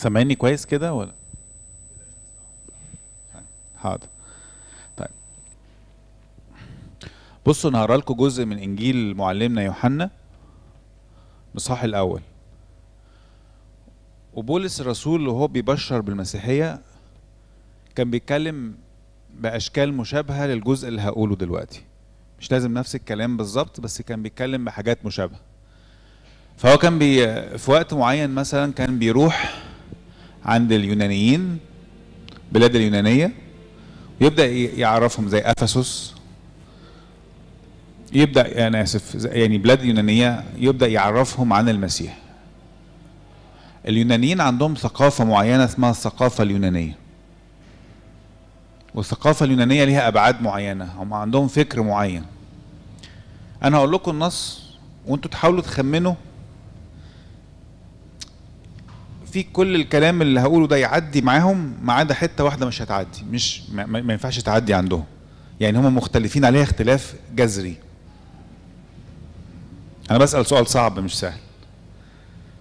سامعني كويس كده ولا حاضر طيب بصوا انا هقرا لكم جزء من انجيل معلمنا يوحنا الاصحاح الاول وبولس الرسول وهو بيبشر بالمسيحيه كان بيتكلم باشكال مشابهه للجزء اللي هقوله دلوقتي مش لازم نفس الكلام بالظبط بس كان بيتكلم بحاجات مشابهه فهو كان بي في وقت معين مثلا كان بيروح عند اليونانيين بلاد اليونانية ويبدأ يعرفهم زي أفسس يبدأ أنا آسف يعني بلاد اليونانيه يبدأ يعرفهم عن المسيح اليونانيين عندهم ثقافة معينة اسمها الثقافة اليونانية والثقافة اليونانية ليها أبعاد معينة هم عندهم فكر معين أنا هقول لكم النص وأنتوا تحاولوا تخمنوا في كل الكلام اللي هقوله ده يعدي معاهم ما عدا حته واحده مش هتعدي مش ما, ما ينفعش تعدي عندهم يعني هم مختلفين عليها اختلاف جذري انا بسال سؤال صعب مش سهل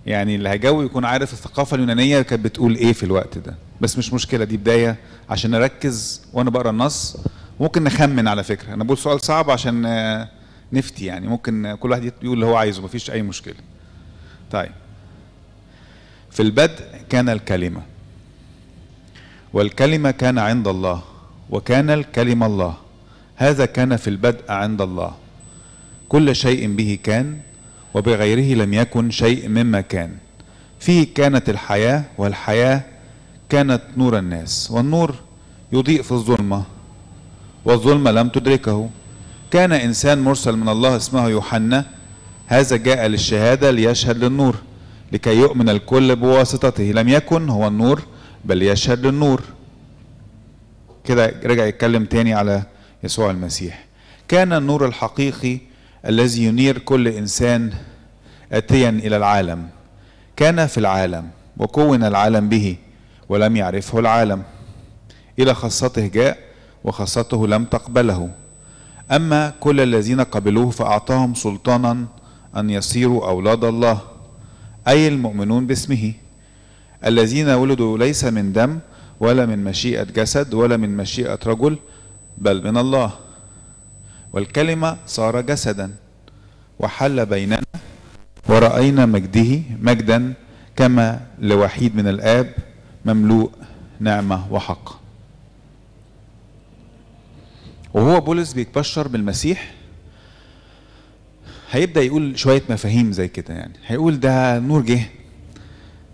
يعني اللي هيجاوب يكون عارف الثقافه اليونانيه كانت بتقول ايه في الوقت ده بس مش مشكله دي بدايه عشان نركز وانا بقرا النص ممكن نخمن على فكره انا بقول سؤال صعب عشان نفتي يعني ممكن كل واحد يقول اللي هو عايزه مفيش اي مشكله طيب في البدء كان الكلمة والكلمة كان عند الله وكان الكلمة الله هذا كان في البدء عند الله كل شيء به كان وبغيره لم يكن شيء مما كان فيه كانت الحياة والحياة كانت نور الناس والنور يضيء في الظلمة والظلمة لم تدركه كان إنسان مرسل من الله اسمه يوحنا هذا جاء للشهادة ليشهد للنور لكي يؤمن الكل بواسطته لم يكن هو النور بل يشهد النور كده رجع يتكلم تاني على يسوع المسيح كان النور الحقيقي الذي ينير كل انسان اتيا الى العالم كان في العالم وكون العالم به ولم يعرفه العالم الى خاصته جاء وخاصته لم تقبله اما كل الذين قبلوه فاعطاهم سلطانا ان يصيروا اولاد الله أي المؤمنون باسمه الذين ولدوا ليس من دم ولا من مشيئة جسد ولا من مشيئة رجل بل من الله والكلمة صار جسدا وحل بيننا ورأينا مجده مجدا كما لوحيد من الآب مملوء نعمة وحق وهو بولس بيتبشر بالمسيح هيبدا يقول شويه مفاهيم زي كده يعني هيقول ده نور جه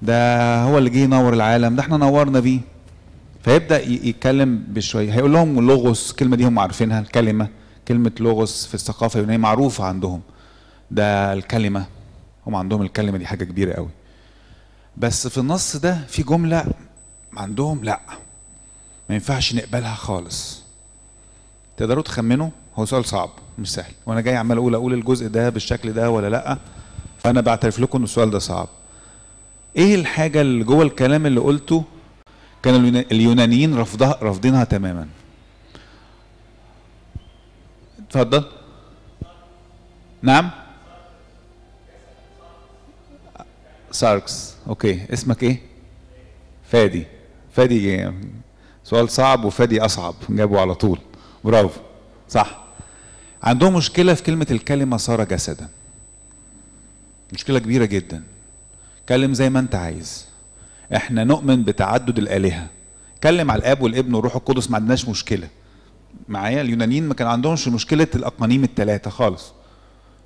ده هو اللي جه ينور العالم ده احنا نورنا بيه فيبدا يتكلم بشويه هيقول لهم لغوس الكلمه دي هم عارفينها الكلمه كلمه لغوس في الثقافه اليونانيه معروفه عندهم ده الكلمه هم عندهم الكلمه دي حاجه كبيره قوي بس في النص ده في جمله عندهم لا ما ينفعش نقبلها خالص تقدروا تخمنوا هو سؤال صعب مش سهل وانا جاي عمال اقول اقول الجزء ده بالشكل ده ولا لا فانا بعترف لكم ان السؤال ده صعب ايه الحاجه اللي جوه الكلام اللي قلته كان اليونانيين رفضها رافضينها تماما اتفضل نعم ساركس اوكي اسمك ايه فادي فادي سؤال صعب وفادي اصعب جابه على طول برافو صح عندهم مشكله في كلمه الكلمه صار جسدا مشكله كبيره جدا كلم زي ما انت عايز احنا نؤمن بتعدد الالهه كلم على الاب والابن والروح القدس ما عندناش مشكله معايا اليونانيين ما كان عندهمش مشكله الاقانيم الثلاثه خالص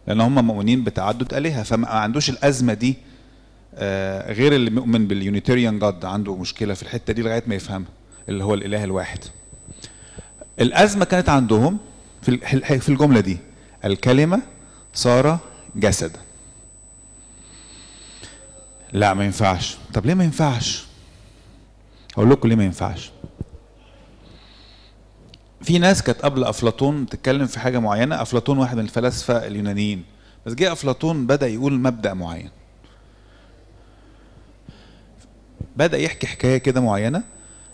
لان هم مؤمنين بتعدد الهه فما عندوش الازمه دي آه، غير اللي مؤمن باليونيتيريان جاد عنده مشكله في الحته دي لغايه ما يفهمها اللي هو الاله الواحد الأزمة كانت عندهم في في الجملة دي الكلمة صار جسدا لا ما ينفعش طب ليه ما ينفعش هقول لكم ليه ما ينفعش في ناس كانت قبل افلاطون بتتكلم في حاجه معينه افلاطون واحد من الفلاسفه اليونانيين بس جه افلاطون بدا يقول مبدا معين بدا يحكي حكايه كده معينه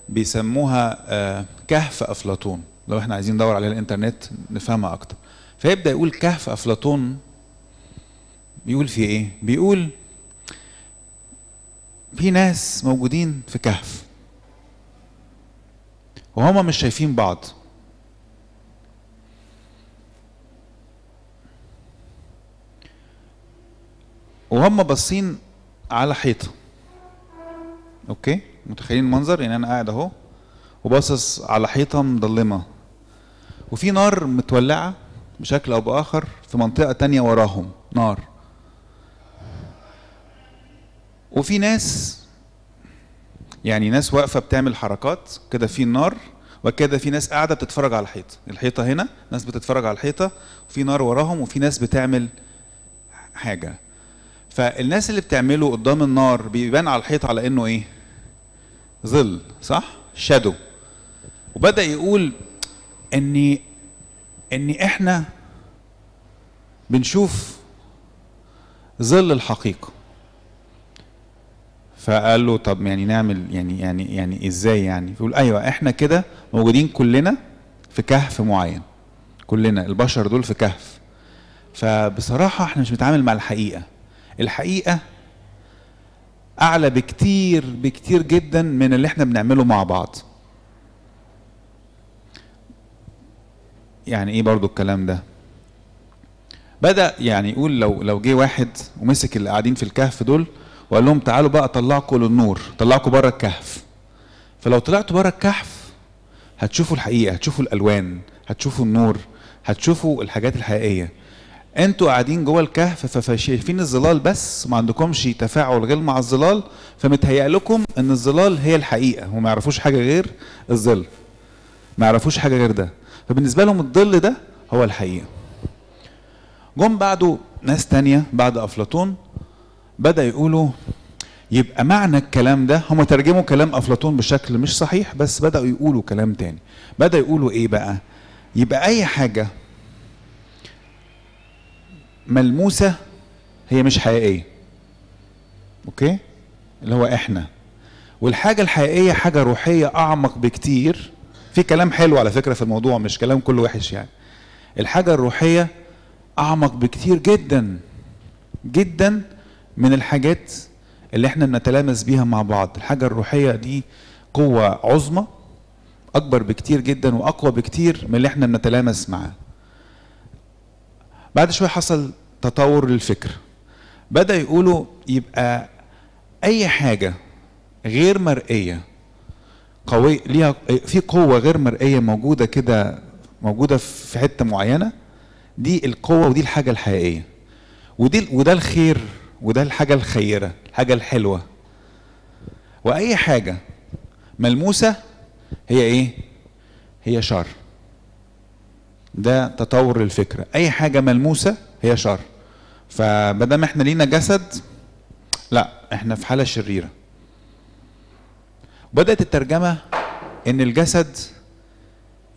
بيسموها آه، كهف افلاطون لو احنا عايزين ندور عليها الانترنت نفهمها اكتر فيبدا يقول كهف افلاطون بيقول في ايه بيقول في ناس موجودين في كهف وهما مش شايفين بعض وهم باصين على حيطه اوكي متخيلين المنظر يعني انا قاعد اهو وباصص على حيطه مضلمه وفي نار متولعه بشكل او باخر في منطقه تانية وراهم نار وفي ناس يعني ناس واقفه بتعمل حركات كده في النار وكده في ناس قاعده بتتفرج على الحيطه الحيطه هنا ناس بتتفرج على الحيطه وفي نار وراهم وفي ناس بتعمل حاجه فالناس اللي بتعمله قدام النار بيبان على الحيطه على انه ايه ظل صح شادو وبدا يقول اني اني احنا بنشوف ظل الحقيقه فقال له طب يعني نعمل يعني يعني يعني ازاي يعني بيقول ايوه احنا كده موجودين كلنا في كهف معين كلنا البشر دول في كهف فبصراحه احنا مش بنتعامل مع الحقيقه الحقيقه اعلى بكتير بكتير جدا من اللي احنا بنعمله مع بعض يعني ايه برضو الكلام ده بدأ يعني يقول لو لو جه واحد ومسك اللي قاعدين في الكهف دول وقال لهم تعالوا بقى طلعكم للنور طلعكم بره الكهف فلو طلعتوا بره الكهف هتشوفوا الحقيقه هتشوفوا الالوان هتشوفوا النور هتشوفوا الحاجات الحقيقيه انتوا قاعدين جوه الكهف فشايفين الظلال بس ما عندكمش تفاعل غير مع الظلال فمتهيأ لكم ان الظلال هي الحقيقه وما يعرفوش حاجه غير الظل ما يعرفوش حاجه غير ده فبالنسبه لهم الظل ده هو الحقيقه جم بعده ناس تانية بعد أفلاطون بدأ يقولوا يبقى معنى الكلام ده هم ترجموا كلام أفلاطون بشكل مش صحيح بس بدأوا يقولوا كلام تاني بدأوا يقولوا إيه بقى يبقى أي حاجة ملموسة هي مش حقيقية أوكي اللي هو إحنا والحاجة الحقيقية حاجة روحية أعمق بكتير في كلام حلو على فكره في الموضوع مش كلام كله وحش يعني الحاجه الروحيه اعمق بكتير جدا جدا من الحاجات اللي احنا بنتلامس بيها مع بعض الحاجه الروحيه دي قوه عظمى اكبر بكتير جدا واقوى بكتير من اللي احنا بنتلامس معاه بعد شويه حصل تطور للفكر بدا يقولوا يبقى اي حاجه غير مرئيه قوية ليها في قوة غير مرئية موجودة كده موجودة في حتة معينة دي القوة ودي الحاجة الحقيقية ودي وده الخير وده الحاجة الخيرة الحاجة الحلوة وأي حاجة ملموسة هي إيه؟ هي شر ده تطور للفكرة أي حاجة ملموسة هي شر فمادام احنا لينا جسد لا احنا في حالة شريرة بدأت الترجمة إن الجسد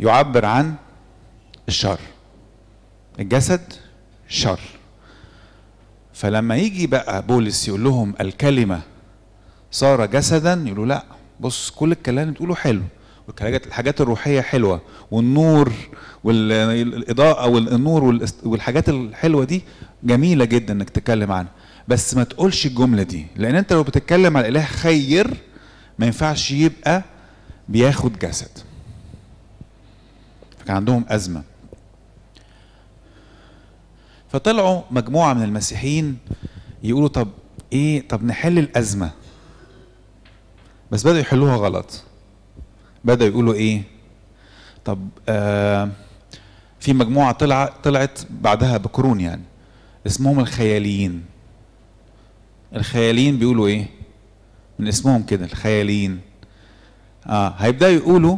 يعبر عن الشر الجسد شر فلما يجي بقى بولس يقول لهم الكلمة صار جسدا يقولوا لا بص كل الكلام اللي بتقوله حلو والحاجات الروحية حلوة والنور والإضاءة والنور والحاجات الحلوة دي جميلة جدا إنك تتكلم عنها بس ما تقولش الجملة دي لأن أنت لو بتتكلم على إله خير ما ينفعش يبقى بياخد جسد فكان عندهم أزمة فطلعوا مجموعة من المسيحيين يقولوا طب إيه طب نحل الأزمة بس بدأوا يحلوها غلط بدأوا يقولوا إيه طب آه في مجموعة طلع طلعت بعدها بقرون يعني اسمهم الخياليين الخياليين بيقولوا إيه من اسمهم كده الخيالين آه هيبداوا يقولوا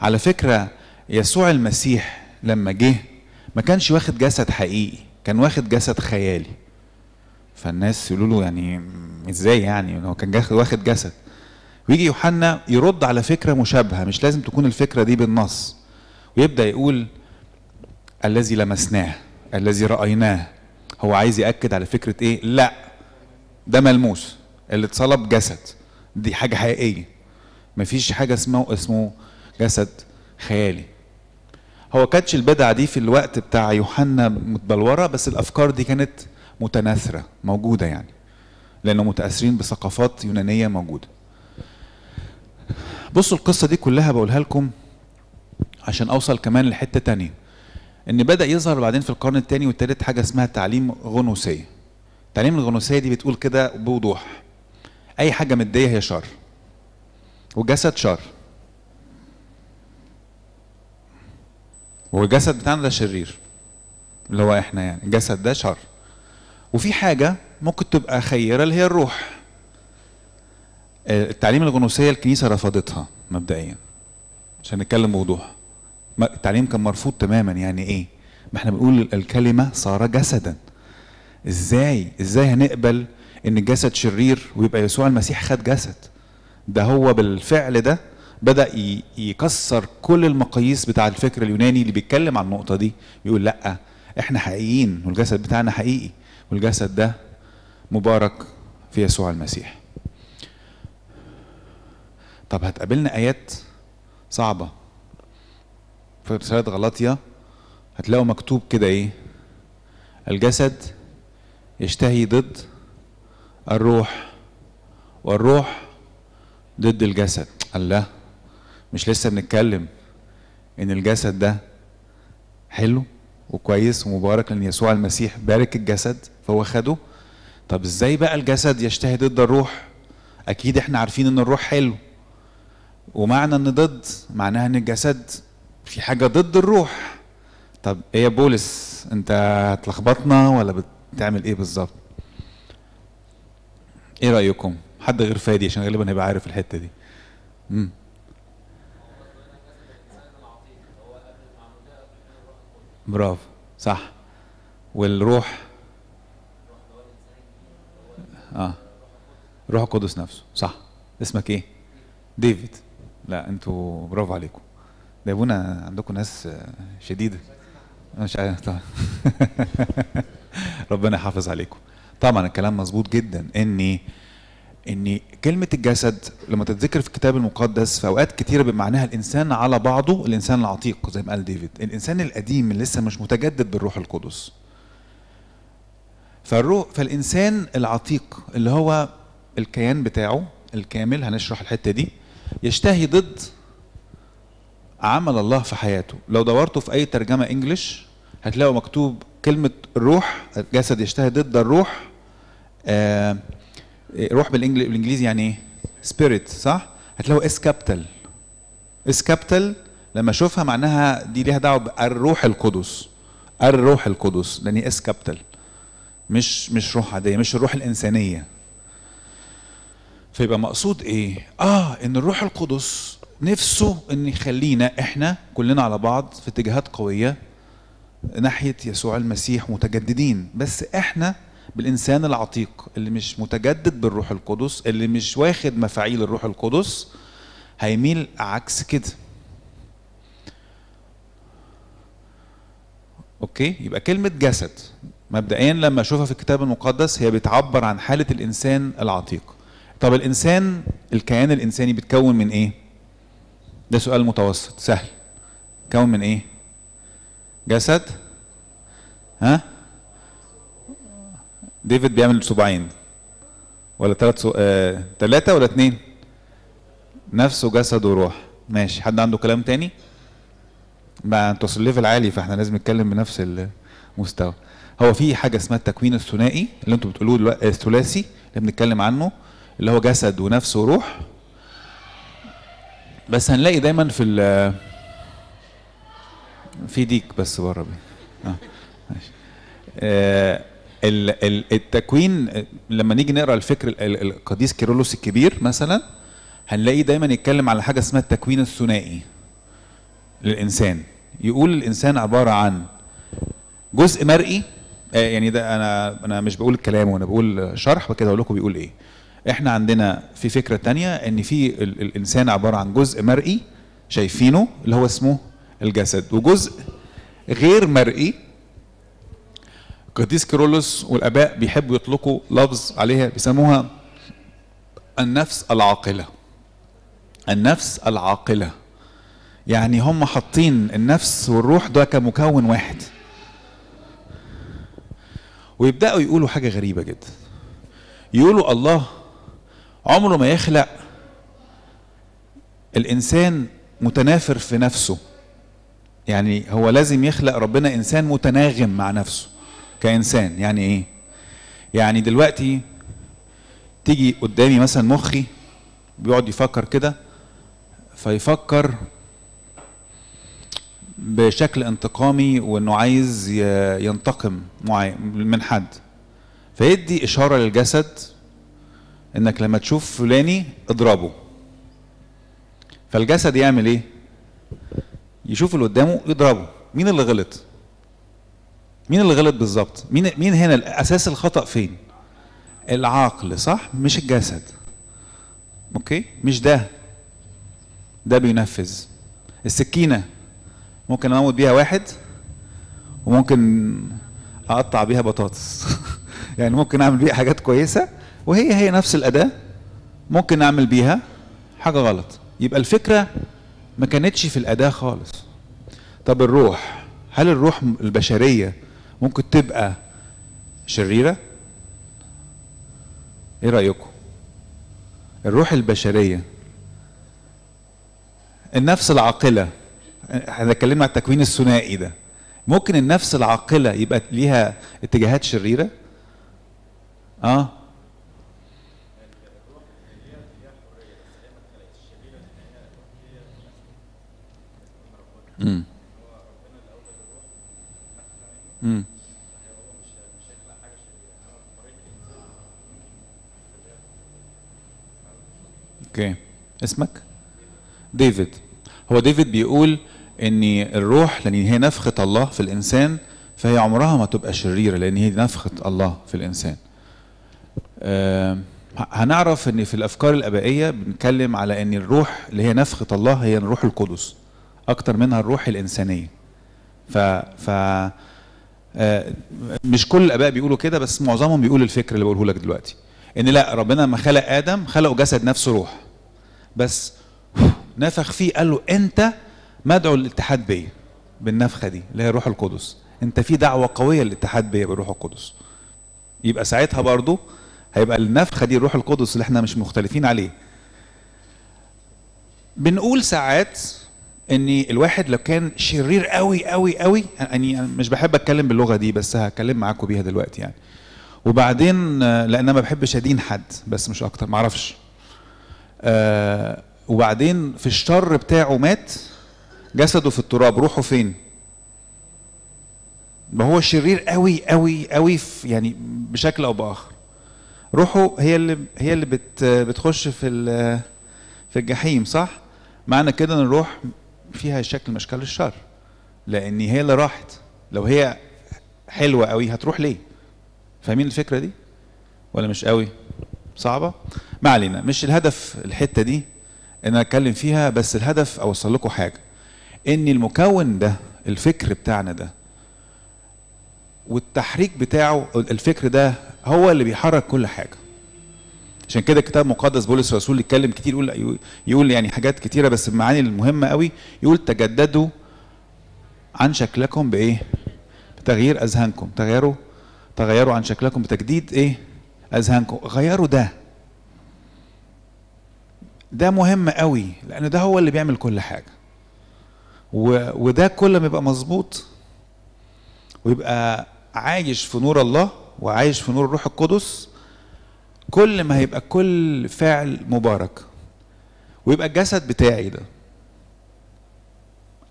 على فكره يسوع المسيح لما جه ما كانش واخد جسد حقيقي كان واخد جسد خيالي فالناس يقولوا له يعني ازاي يعني هو كان واخد جسد ويجي يوحنا يرد على فكره مشابهه مش لازم تكون الفكره دي بالنص ويبدا يقول الذي لمسناه الذي رايناه هو عايز ياكد على فكره ايه لا ده ملموس اللي اتصلب جسد دي حاجه حقيقيه مفيش حاجه اسمه اسمه جسد خيالي هو كاتش البدعه دي في الوقت بتاع يوحنا متبلوره بس الافكار دي كانت متناثره موجوده يعني لانه متاثرين بثقافات يونانيه موجوده بصوا القصه دي كلها بقولها لكم عشان اوصل كمان لحته تانية ان بدا يظهر بعدين في القرن الثاني والثالث حاجه اسمها تعليم غنوسيه تعليم الغنوسيه دي بتقول كده بوضوح اي حاجه ماديه هي شر والجسد شر والجسد بتاعنا ده شرير اللي هو احنا يعني الجسد ده شر وفي حاجه ممكن تبقى خيره اللي هي الروح آه، التعليم الغنوصيه الكنيسه رفضتها مبدئيا عشان نتكلم بوضوح التعليم كان مرفوض تماما يعني ايه ما احنا بنقول الكلمه صار جسدا ازاي ازاي هنقبل ان الجسد شرير ويبقى يسوع المسيح خد جسد ده هو بالفعل ده بدا يكسر كل المقاييس بتاع الفكر اليوناني اللي بيتكلم عن النقطه دي يقول لا احنا حقيقيين والجسد بتاعنا حقيقي والجسد ده مبارك في يسوع المسيح طب هتقابلنا ايات صعبه في رساله غلطيه هتلاقوا مكتوب كده ايه الجسد يشتهي ضد الروح والروح ضد الجسد الله مش لسه بنتكلم ان الجسد ده حلو وكويس ومبارك لان يسوع المسيح بارك الجسد فهو خده طب ازاي بقى الجسد يشتهي ضد الروح اكيد احنا عارفين ان الروح حلو ومعنى ان ضد معناها ان الجسد في حاجه ضد الروح طب ايه يا بولس انت هتلخبطنا ولا بتعمل ايه بالظبط ايه رايكم حد غير فادي عشان غالبا هيبقى عارف الحته دي امم برافو صح والروح اه روح القدس نفسه صح اسمك ايه ديفيد لا انتوا برافو عليكم ده ابونا عندكم ناس شديده مش عارف طيب. ربنا يحافظ عليكم طبعا الكلام مظبوط جدا ان ان كلمة الجسد لما تتذكر في الكتاب المقدس في اوقات كتيرة بمعناها الانسان على بعضه الانسان العتيق زي ما قال ديفيد الانسان القديم اللي لسه مش متجدد بالروح القدس فالروح فالانسان العتيق اللي هو الكيان بتاعه الكامل هنشرح الحتة دي يشتهي ضد عمل الله في حياته لو دورتوا في اي ترجمة انجلش هتلاقوا مكتوب كلمة الروح الجسد يشتهي ضد الروح آه، روح بالانجليزي يعني ايه؟ سبيريت صح؟ هتلاقوا اس كابيتال اس كابيتال لما اشوفها معناها دي ليها دعوه بالروح القدس الروح القدس لان اس كابيتال مش مش روح عاديه مش الروح الانسانيه فيبقى مقصود ايه؟ اه ان الروح القدس نفسه ان يخلينا احنا كلنا على بعض في اتجاهات قويه ناحيه يسوع المسيح متجددين بس احنا بالإنسان العتيق اللي مش متجدد بالروح القدس اللي مش واخد مفاعيل الروح القدس هيميل عكس كده اوكي يبقى كلمه جسد مبدئيا لما اشوفها في الكتاب المقدس هي بتعبر عن حاله الانسان العتيق طب الانسان الكيان الانساني بيتكون من ايه ده سؤال متوسط سهل كون من ايه جسد ها ديفيد بيعمل صباعين ولا ثلاث سو... آه... ثلاثة ولا اثنين نفس وجسد وروح ماشي حد عنده كلام تاني ما انتوا ليفل عالي فاحنا لازم نتكلم بنفس المستوى هو في حاجه اسمها التكوين الثنائي اللي انتوا بتقولوه دلوقتي الثلاثي آه، اللي بنتكلم عنه اللي هو جسد ونفس وروح بس هنلاقي دايما في ال في ديك بس بره بي. اه ماشي آه التكوين لما نيجي نقرا الفكر القديس كيرلس الكبير مثلا هنلاقيه دايما يتكلم على حاجه اسمها التكوين الثنائي للانسان يقول الانسان عباره عن جزء مرئي آه، يعني ده انا انا مش بقول الكلام وانا بقول شرح وكده اقول لكم بيقول ايه احنا عندنا في فكره تانية ان في الانسان عباره عن جزء مرئي شايفينه اللي هو اسمه الجسد وجزء غير مرئي القديس كيرولوس والاباء بيحبوا يطلقوا لفظ عليها بيسموها النفس العاقله النفس العاقله يعني هم حاطين النفس والروح ده كمكون واحد ويبداوا يقولوا حاجه غريبه جدا يقولوا الله عمره ما يخلق الانسان متنافر في نفسه يعني هو لازم يخلق ربنا انسان متناغم مع نفسه كإنسان يعني إيه؟ يعني دلوقتي تيجي قدامي مثلا مخي بيقعد يفكر كده فيفكر بشكل انتقامي وانه عايز ينتقم من حد فيدي اشاره للجسد انك لما تشوف فلاني اضربه فالجسد يعمل ايه يشوف اللي قدامه يضربه مين اللي غلط مين اللي غلط بالظبط مين مين هنا اساس الخطا فين العقل صح مش الجسد اوكي مش ده ده بينفذ السكينه ممكن اموت بيها واحد وممكن اقطع بيها بطاطس يعني ممكن اعمل بيها حاجات كويسه وهي هي نفس الاداه ممكن اعمل بيها حاجه غلط يبقى الفكره ما كانتش في الاداه خالص طب الروح هل الروح البشريه ممكن تبقى شريرة ايه رأيكم الروح البشرية النفس العاقلة احنا اتكلمنا عن التكوين الثنائي ده ممكن النفس العاقلة يبقى ليها اتجاهات شريرة اه امم امم اوكي اسمك ديفيد هو ديفيد بيقول ان الروح لان هي نفخه الله في الانسان فهي عمرها ما تبقى شريره لان هي نفخه الله في الانسان آه هنعرف ان في الافكار الابائيه بنتكلم على ان الروح اللي هي نفخه الله هي الروح القدس اكتر منها الروح الانسانيه ف ف آه، مش كل الاباء بيقولوا كده بس معظمهم بيقول الفكر اللي بقوله لك دلوقتي ان لا ربنا لما خلق ادم خلقه جسد نفسه روح بس نفخ فيه قال له انت مدعو للاتحاد بيا بالنفخه دي اللي هي الروح القدس انت في دعوه قويه للاتحاد بيا بالروح القدس يبقى ساعتها برضه هيبقى النفخه دي الروح القدس اللي احنا مش مختلفين عليه بنقول ساعات ان الواحد لو كان شرير قوي قوي قوي يعني انا مش بحب اتكلم باللغه دي بس هتكلم معاكم بيها دلوقتي يعني وبعدين لان انا ما بحبش ادين حد بس مش اكتر ما اعرفش آه، وبعدين في الشر بتاعه مات جسده في التراب روحه فين ما هو شرير قوي قوي قوي يعني بشكل او باخر روحه هي اللي هي اللي بت بتخش في في الجحيم صح معنى كده ان الروح فيها شكل مشكل الشر لان هي اللي راحت لو هي حلوه قوي هتروح ليه فاهمين الفكره دي ولا مش قوي صعبه ما علينا مش الهدف الحته دي ان انا اتكلم فيها بس الهدف اوصل لكم حاجه ان المكون ده الفكر بتاعنا ده والتحريك بتاعه الفكر ده هو اللي بيحرك كل حاجه عشان كده الكتاب المقدس بولس الرسول يتكلم كتير يقول يقول يعني حاجات كتيره بس المعاني المهمه قوي يقول تجددوا عن شكلكم بايه؟ بتغيير اذهانكم تغيروا تغيروا عن شكلكم بتجديد ايه؟ اذهانكم غيروا ده ده مهم قوي لان ده هو اللي بيعمل كل حاجه و... وده كل ما يبقى مظبوط ويبقى عايش في نور الله وعايش في نور الروح القدس كل ما هيبقى كل فعل مبارك ويبقى الجسد بتاعي ده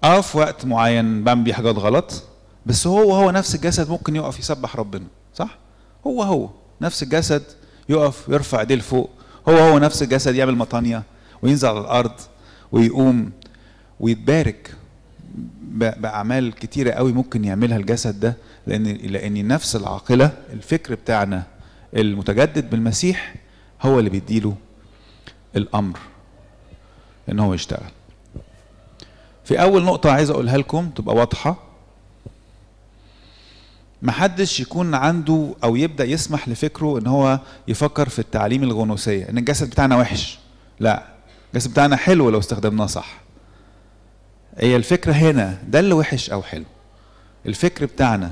اه في وقت معين بيه حاجات غلط بس هو هو نفس الجسد ممكن يقف يسبح ربنا صح هو هو نفس الجسد يقف يرفع ايديه لفوق هو هو نفس الجسد يعمل مطانية وينزل على الارض ويقوم ويتبارك باعمال كتيره قوي ممكن يعملها الجسد ده لان لان نفس العاقله الفكر بتاعنا المتجدد بالمسيح هو اللي بيديله الامر ان هو يشتغل في اول نقطه عايز اقولها لكم تبقى واضحه محدش يكون عنده او يبدا يسمح لفكره ان هو يفكر في التعليم الغنوصيه ان الجسد بتاعنا وحش لا الجسد بتاعنا حلو لو استخدمناه صح هي الفكره هنا ده اللي وحش او حلو الفكر بتاعنا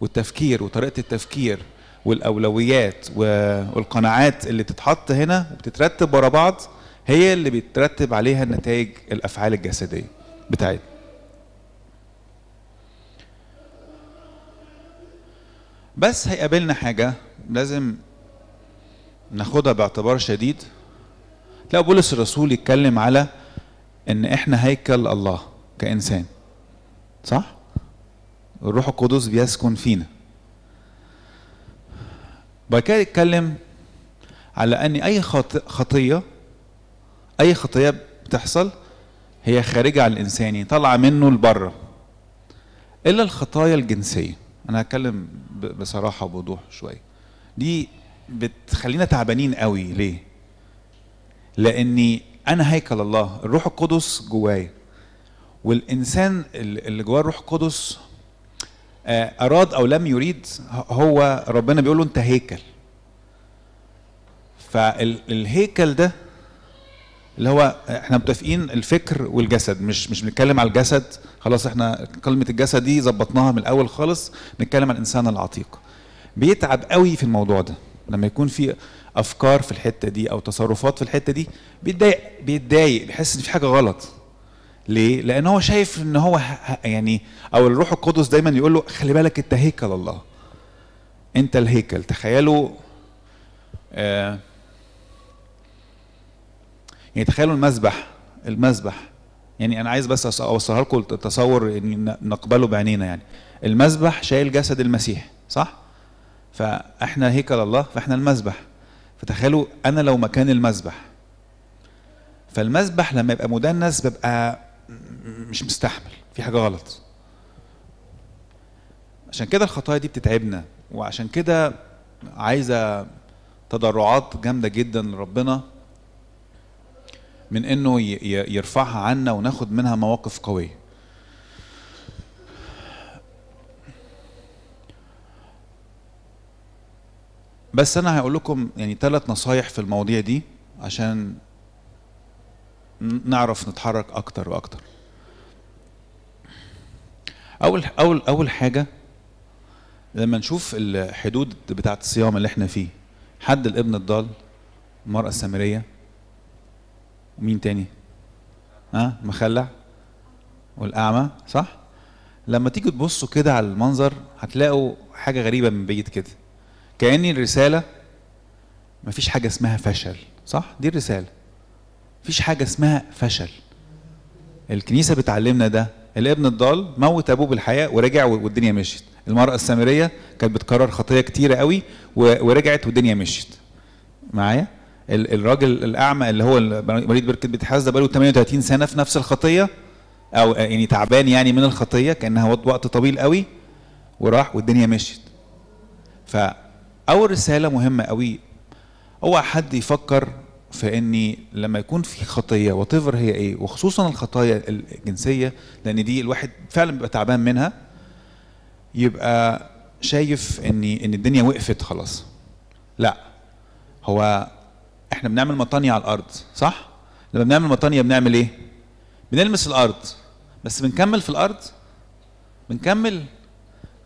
والتفكير وطريقه التفكير والاولويات والقناعات اللي بتتحط هنا وبتترتب ورا بعض هي اللي بيترتب عليها نتائج الافعال الجسديه بتاعتنا بس هيقابلنا حاجه لازم ناخدها باعتبار شديد لا بولس الرسول يتكلم على ان احنا هيكل الله كانسان صح الروح القدس بيسكن فينا وبعد كده يتكلم على ان اي خطيه اي خطيه بتحصل هي خارجه عن الانسان يعني طالعه منه لبره الا الخطايا الجنسيه انا هتكلم بصراحه وبوضوح شويه دي بتخلينا تعبانين قوي ليه لاني انا هيكل الله الروح القدس جوايا والانسان اللي جواه الروح القدس آه، أراد أو لم يريد هو ربنا بيقول له أنت هيكل فالهيكل ده اللي هو احنا متفقين الفكر والجسد مش مش بنتكلم على الجسد خلاص احنا كلمه الجسد دي ظبطناها من الاول خالص نتكلم على الانسان العتيق بيتعب قوي في الموضوع ده لما يكون في افكار في الحته دي او تصرفات في الحته دي بيتضايق بيتضايق بيحس ان في حاجه غلط ليه؟ لأن هو شايف إن هو يعني أو الروح القدس دايما يقول له خلي بالك أنت هيكل الله. أنت الهيكل، تخيلوا آه يعني تخيلوا المسبح المسبح يعني أنا عايز بس أوصلها لكم التصور إن نقبله بعينينا يعني. المسبح شايل جسد المسيح صح؟ فإحنا هيكل الله فإحنا المسبح. فتخيلوا أنا لو مكان المسبح فالمسبح لما يبقى مدنس ببقى مش مستحمل في حاجه غلط عشان كده الخطايا دي بتتعبنا وعشان كده عايزه تضرعات جامده جدا لربنا من انه يرفعها عنا وناخد منها مواقف قويه بس انا هقول لكم يعني ثلاث نصايح في المواضيع دي عشان نعرف نتحرك اكتر واكتر اول اول اول حاجه لما نشوف الحدود بتاعه الصيام اللي احنا فيه حد الابن الضال المراه السامريه ومين تاني ها أه؟ مخلع والاعمى صح لما تيجي تبصوا كده على المنظر هتلاقوا حاجه غريبه من بعيد كده كأن الرسالة مفيش حاجة اسمها فشل صح؟ دي الرسالة مفيش حاجه اسمها فشل الكنيسه بتعلمنا ده الابن الضال موت ابوه بالحياه ورجع والدنيا مشيت المراه السامريه كانت بتكرر خطيه كتيره قوي ورجعت والدنيا مشيت معايا الراجل الاعمى اللي هو مريض بركه بتحاز ده بقاله 38 سنه في نفس الخطيه او آه، يعني تعبان يعني من الخطيه كانها وقت طويل قوي وراح والدنيا مشيت فاول رساله مهمه قوي اوعى حد يفكر فاني لما يكون في خطيه وات هي ايه وخصوصا الخطايا الجنسيه لان دي الواحد فعلا بيبقى تعبان منها يبقى شايف ان ان الدنيا وقفت خلاص لا هو احنا بنعمل مطانية على الارض صح لما بنعمل مطانية بنعمل ايه بنلمس الارض بس بنكمل في الارض بنكمل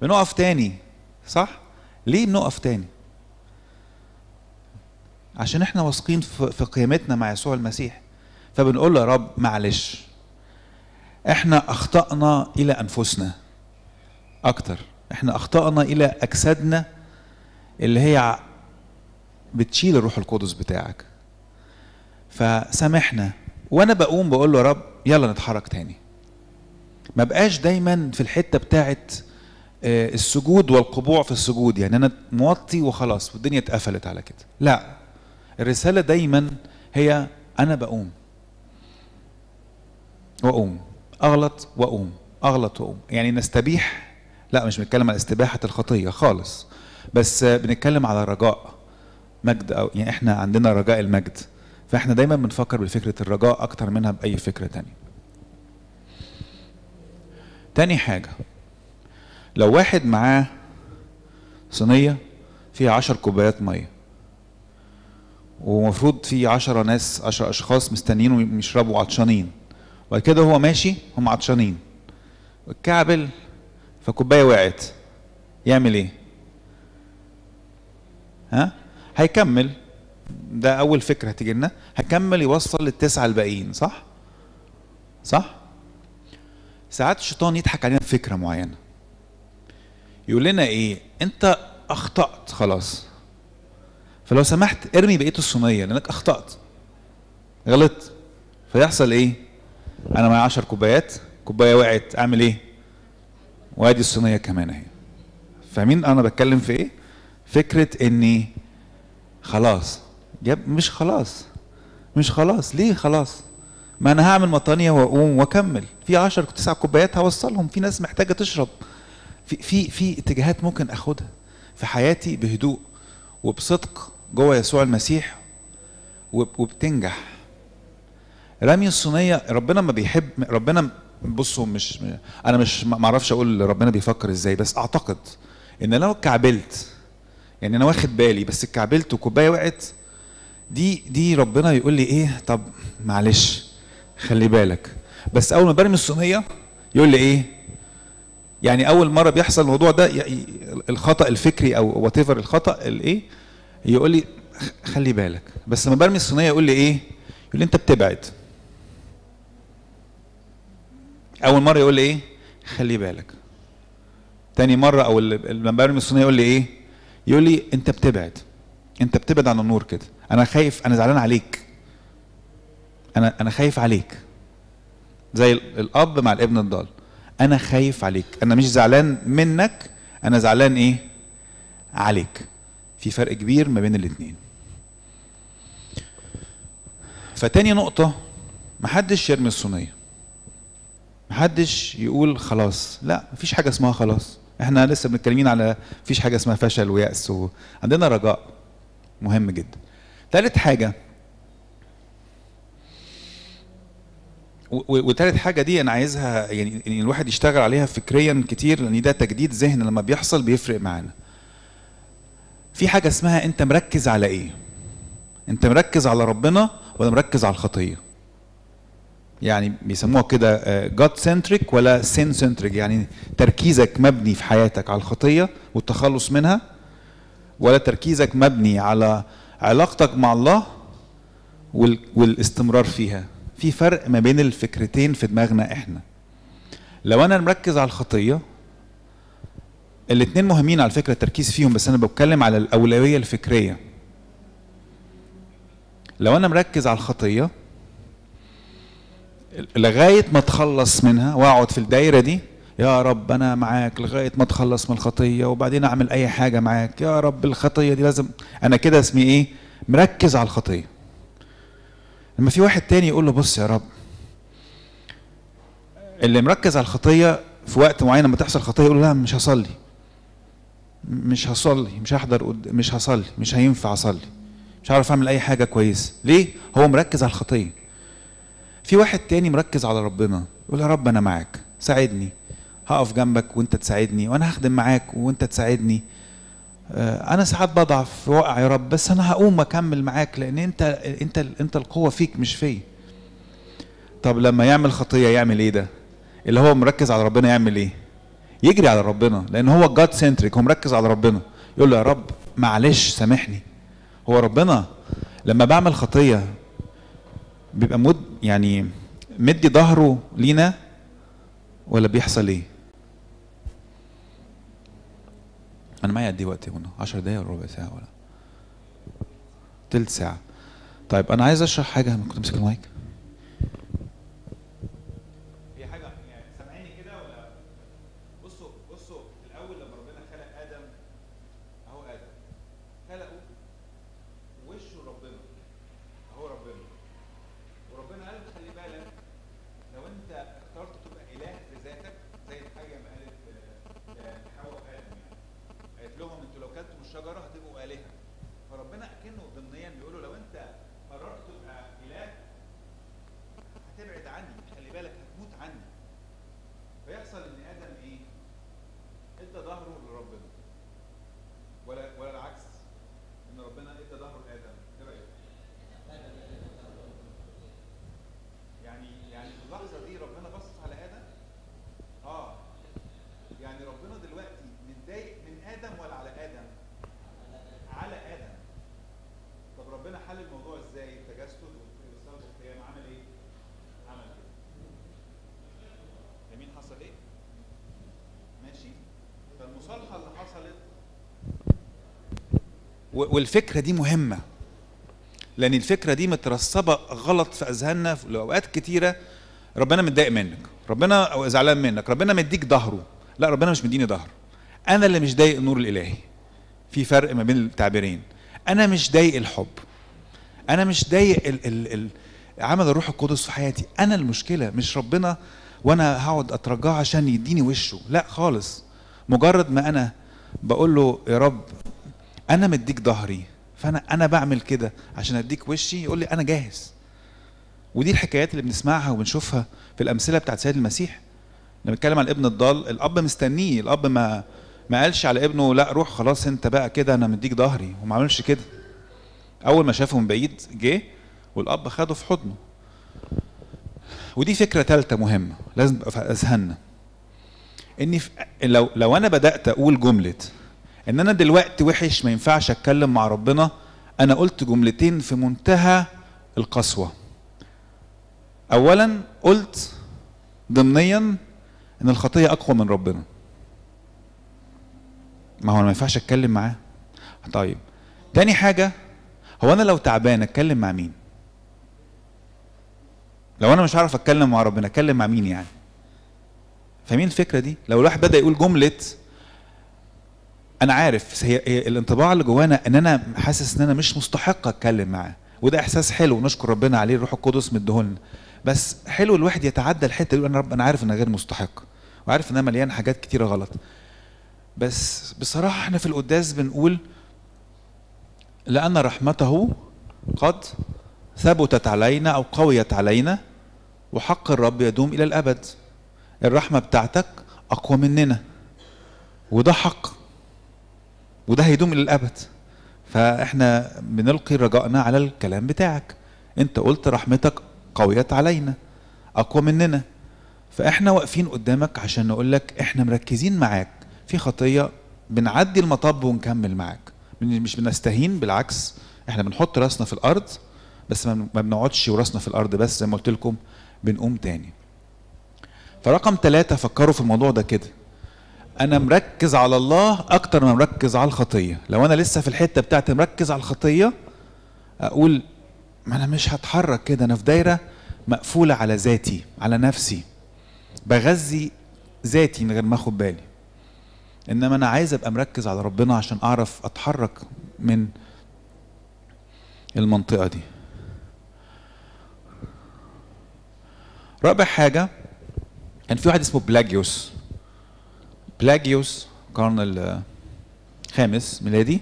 بنقف تاني صح ليه بنقف تاني عشان احنا واثقين في قيامتنا مع يسوع المسيح فبنقول له يا رب معلش احنا اخطانا الى انفسنا اكتر احنا اخطانا الى اجسادنا اللي هي بتشيل الروح القدس بتاعك فسامحنا وانا بقوم بقول له يا رب يلا نتحرك تاني ما بقاش دايما في الحته بتاعت آه، السجود والقبوع في السجود يعني انا موطي وخلاص والدنيا اتقفلت على كده لا الرسالة دايما هي أنا بقوم وأقوم أغلط وأقوم أغلط وأقوم يعني نستبيح لا مش بنتكلم على استباحة الخطية خالص بس بنتكلم على رجاء مجد أو يعني إحنا عندنا رجاء المجد فإحنا دايما بنفكر بفكرة الرجاء أكتر منها بأي فكرة تانية تاني حاجة لو واحد معاه صينية فيها عشر كوبايات مية ومفروض في 10 ناس 10 اشخاص مستنيين يشربوا عطشانين وبعد كده هو ماشي هم عطشانين اتكعبل فكوبايه وقعت يعمل ايه ها هيكمل ده اول فكره هتيجي لنا هيكمل يوصل للتسعه الباقيين صح صح ساعات الشيطان يضحك علينا بفكره معينه يقول لنا ايه انت اخطات خلاص فلو سمحت ارمي بقيه الصينيه لانك اخطات غلطت فيحصل ايه انا معايا 10 كوبايات كوبايه وقعت اعمل ايه وادي الصينيه كمان اهي فاهمين انا بتكلم في ايه فكره اني خلاص جاب مش خلاص مش خلاص ليه خلاص ما انا هعمل مطانيه واقوم واكمل في 10 9 كوبايات هوصلهم في ناس محتاجه تشرب في في في اتجاهات ممكن اخدها في حياتي بهدوء وبصدق جوه يسوع المسيح وبتنجح رمي الصينيه ربنا ما بيحب ربنا بصوا مش انا مش ما اعرفش اقول ربنا بيفكر ازاي بس اعتقد ان لو اتكعبلت يعني انا واخد بالي بس اتكعبلت وكوبايه وقعت دي دي ربنا يقول لي ايه طب معلش خلي بالك بس اول ما برمي الصينيه يقول لي ايه يعني اول مره بيحصل الموضوع ده الخطا الفكري او وات الخطا الايه يقول لي خلي بالك بس لما برمي الصينيه يقول لي ايه يقول لي انت بتبعد اول مره يقول لي ايه خلي بالك تاني مره او لما برمي الصينيه يقول لي ايه يقول لي انت بتبعد انت بتبعد عن النور كده انا خايف انا زعلان عليك انا انا خايف عليك زي الاب مع الابن الضال انا خايف عليك انا مش زعلان منك انا زعلان ايه عليك في فرق كبير ما بين الاثنين فتاني نقطة محدش يرمي الصينية محدش يقول خلاص لا مفيش حاجة اسمها خلاص احنا لسه بنتكلمين على مفيش حاجة اسمها فشل ويأس وعندنا رجاء مهم جدا تالت حاجة وتالت حاجه دي انا عايزها يعني الواحد يشتغل عليها فكريا كتير لان ده تجديد ذهن لما بيحصل بيفرق معانا في حاجه اسمها انت مركز على ايه انت مركز على ربنا ولا مركز على الخطيه يعني بيسموها كده جاد آه، سنتريك ولا سين سنتريك يعني تركيزك مبني في حياتك على الخطيه والتخلص منها ولا تركيزك مبني على علاقتك مع الله والاستمرار فيها في فرق ما بين الفكرتين في دماغنا احنا لو انا مركز على الخطيه الاثنين مهمين على فكره التركيز فيهم بس انا بتكلم على الاولويه الفكريه لو انا مركز على الخطيه لغايه ما اتخلص منها واقعد في الدايره دي يا رب انا معاك لغايه ما اتخلص من الخطيه وبعدين اعمل اي حاجه معاك يا رب الخطيه دي لازم انا كده اسمي ايه مركز على الخطيه لما في واحد تاني يقول له بص يا رب اللي مركز على الخطيه في وقت معين لما تحصل خطيه يقول له لا مش هصلي مش هصلي مش هحضر قد... مش هصلي مش هينفع اصلي مش هعرف اعمل اي حاجه كويسه ليه هو مركز على الخطيه في واحد تاني مركز على ربنا يقول يا رب انا معاك ساعدني هقف جنبك وانت تساعدني وانا هخدم معاك وانت تساعدني آه، انا ساعات بضعف واقع يا رب بس انا هقوم اكمل معاك لان انت انت انت القوه فيك مش فيا طب لما يعمل خطيه يعمل ايه ده اللي هو مركز على ربنا يعمل ايه يجري على ربنا لان هو جاد سنتريك هو مركز على ربنا يقول له يا رب معلش سامحني هو ربنا لما بعمل خطيه بيبقى مد يعني مدي ظهره لينا ولا بيحصل ايه انا معايا قد ايه وقت هنا 10 دقايق ولا ربع ساعه ولا تلت ساعه طيب انا عايز اشرح حاجه كنت ماسك المايك والفكره دي مهمه لان الفكره دي مترسبه غلط في اذهاننا في اوقات كتيره ربنا متضايق منك ربنا او زعلان منك ربنا مديك ظهره لا ربنا مش مديني ظهر انا اللي مش ضايق النور الالهي في فرق ما بين التعبيرين انا مش ضايق الحب انا مش ضايق ال ال ال عمل الروح القدس في حياتي انا المشكله مش ربنا وانا هقعد اترجاه عشان يديني وشه لا خالص مجرد ما انا بقول له يا رب انا مديك ظهري فانا انا بعمل كده عشان اديك وشي يقول لي انا جاهز ودي الحكايات اللي بنسمعها وبنشوفها في الامثله بتاعت سيد المسيح لما بنتكلم عن ابن الضال الاب مستنيه الاب ما ما قالش على ابنه لا روح خلاص انت بقى كده انا مديك ظهري وما عملش كده اول ما شافه من بعيد جه والاب خده في حضنه ودي فكره ثالثه مهمه لازم تبقى في اذهاننا ان لو لو انا بدات اقول جمله ان انا دلوقتي وحش ما ينفعش اتكلم مع ربنا انا قلت جملتين في منتهى القسوه اولا قلت ضمنيا ان الخطيه اقوى من ربنا ما هو انا ما ينفعش اتكلم معاه طيب تاني حاجه هو انا لو تعبان اتكلم مع مين لو انا مش عارف اتكلم مع ربنا اتكلم مع مين يعني فاهمين الفكره دي لو الواحد بدا يقول جمله انا عارف هي الانطباع اللي جوانا ان انا حاسس ان انا مش مستحق اتكلم معاه وده احساس حلو نشكر ربنا عليه الروح القدس مديهولنا بس حلو الواحد يتعدى الحته يقول انا رب انا عارف ان انا غير مستحق وعارف ان انا مليان حاجات كتيره غلط بس بصراحه احنا في القداس بنقول لان رحمته قد ثبتت علينا او قويت علينا وحق الرب يدوم الى الابد الرحمه بتاعتك اقوى مننا وده حق وده هيدوم للأبد فإحنا بنلقي رجائنا على الكلام بتاعك أنت قلت رحمتك قويت علينا أقوى مننا فإحنا واقفين قدامك عشان نقول لك إحنا مركزين معاك في خطية بنعدي المطب ونكمل معاك مش بنستهين بالعكس إحنا بنحط راسنا في الأرض بس ما بنقعدش وراسنا في الأرض بس زي ما قلت لكم بنقوم تاني فرقم ثلاثة فكروا في الموضوع ده كده انا مركز على الله اكتر ما مركز على الخطيه لو انا لسه في الحته بتاعتي مركز على الخطيه اقول ما انا مش هتحرك كده انا في دايره مقفوله على ذاتي على نفسي بغذي ذاتي من غير ما اخد بالي انما انا عايز ابقى مركز على ربنا عشان اعرف اتحرك من المنطقه دي رابع حاجه كان في واحد اسمه بلاجيوس بلاجيوس القرن الخامس ميلادي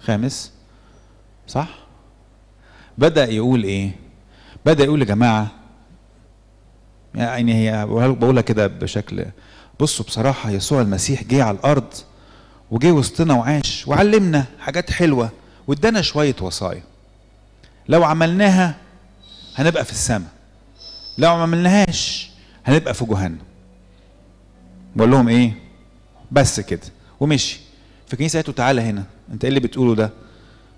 خامس صح بدأ يقول ايه بدأ يقول يا جماعة يعني هي بقولها كده بشكل بصوا بصراحة يسوع المسيح جه على الأرض وجه وسطنا وعاش وعلمنا حاجات حلوة وادانا شوية وصايا لو عملناها هنبقى في السماء لو ما عملناهاش هنبقى في جهنم بقول لهم ايه بس كده ومشي فالكنيسه قالت له تعالى هنا انت ايه اللي بتقوله ده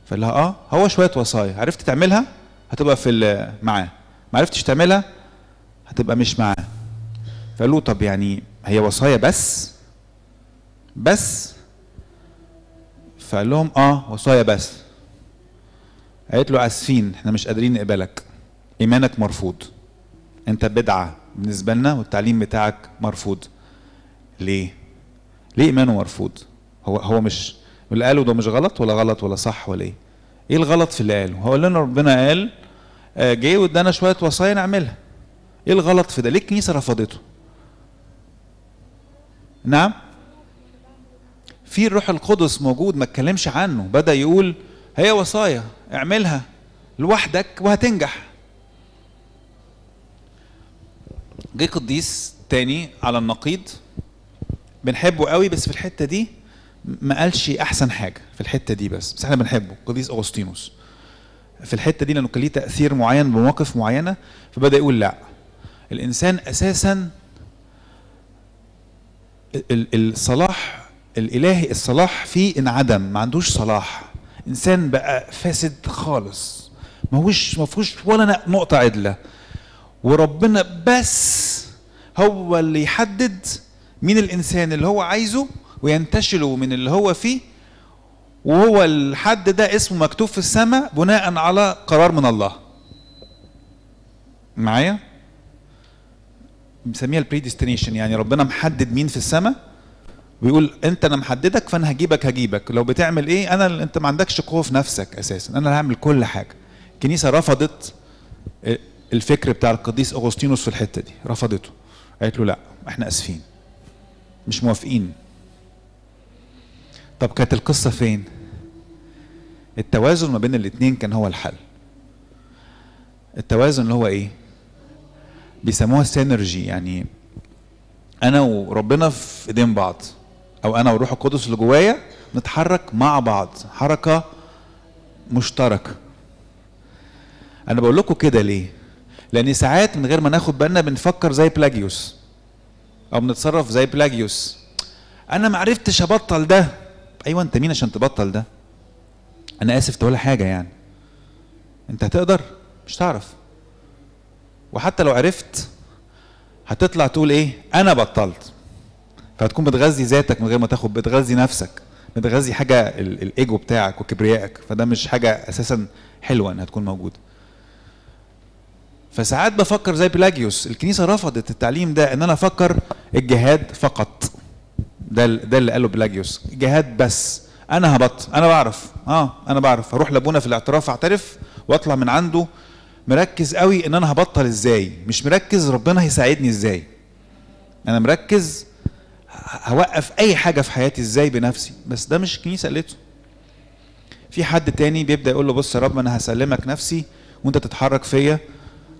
فقال لها اه هو شويه وصايا عرفت تعملها هتبقى في معاه ما عرفتش تعملها هتبقى مش معاه فقال له طب يعني هي وصايا بس بس فقال لهم اه وصايا بس قالت له اسفين احنا مش قادرين نقبلك ايمانك مرفوض انت بدعه بالنسبه لنا والتعليم بتاعك مرفوض ليه؟ ليه إيمانه مرفوض؟ هو هو مش اللي قاله ده مش غلط ولا غلط ولا صح ولا إيه؟ إيه الغلط في اللي قاله؟ هو لنا ربنا قال جه آه، وادانا شوية وصايا نعملها. إيه الغلط في ده؟ ليه الكنيسة رفضته؟ نعم؟ في الروح القدس موجود ما اتكلمش عنه بدا يقول هي وصايا اعملها لوحدك وهتنجح جه قديس تاني على النقيض بنحبه قوي بس في الحته دي ما قالش احسن حاجه في الحته دي بس بس احنا بنحبه قديس اغسطينوس في الحته دي لانه كان ليه تاثير معين بمواقف معينه فبدا يقول لا الانسان اساسا الصلاح الالهي الصلاح فيه انعدم ما عندوش صلاح انسان بقى فاسد خالص ماهوش ما فيهوش ولا نقطه عدله وربنا بس هو اللي يحدد مين الانسان اللي هو عايزه وينتشله من اللي هو فيه وهو الحد ده اسمه مكتوب في السماء بناء على قرار من الله معايا بنسميها البريديستنيشن يعني ربنا محدد مين في السماء ويقول انت انا محددك فانا هجيبك هجيبك لو بتعمل ايه انا انت ما عندكش قوه في نفسك اساسا انا اللي هعمل كل حاجه الكنيسه رفضت الفكر بتاع القديس اغسطينوس في الحته دي رفضته قالت له لا احنا اسفين مش موافقين طب كانت القصة فين التوازن ما بين الاتنين كان هو الحل التوازن اللي هو ايه بيسموها سينرجي يعني انا وربنا في ايدين بعض او انا والروح القدس اللي جوايا نتحرك مع بعض حركه مشتركه انا بقول لكم كده ليه لان ساعات من غير ما ناخد بالنا بنفكر زي بلاجيوس او بنتصرف زي بلاجيوس انا ما عرفتش ابطل ده ايوه انت مين عشان تبطل ده انا اسف تقول حاجه يعني انت هتقدر مش تعرف وحتى لو عرفت هتطلع تقول ايه انا بطلت فهتكون بتغذي ذاتك من غير ما تاخد بتغذي نفسك بتغذي حاجه الايجو بتاعك وكبريائك فده مش حاجه اساسا حلوه انها تكون موجوده فساعات بفكر زي بلاجيوس الكنيسه رفضت التعليم ده ان انا افكر الجهاد فقط ده ده اللي قاله بلاجيوس جهاد بس انا هبط انا بعرف اه انا بعرف هروح لابونا في الاعتراف اعترف واطلع من عنده مركز قوي ان انا هبطل ازاي مش مركز ربنا هيساعدني ازاي انا مركز هوقف اي حاجه في حياتي ازاي بنفسي بس ده مش الكنيسه قالته في حد تاني بيبدا يقول له بص يا رب انا هسلمك نفسي وانت تتحرك فيا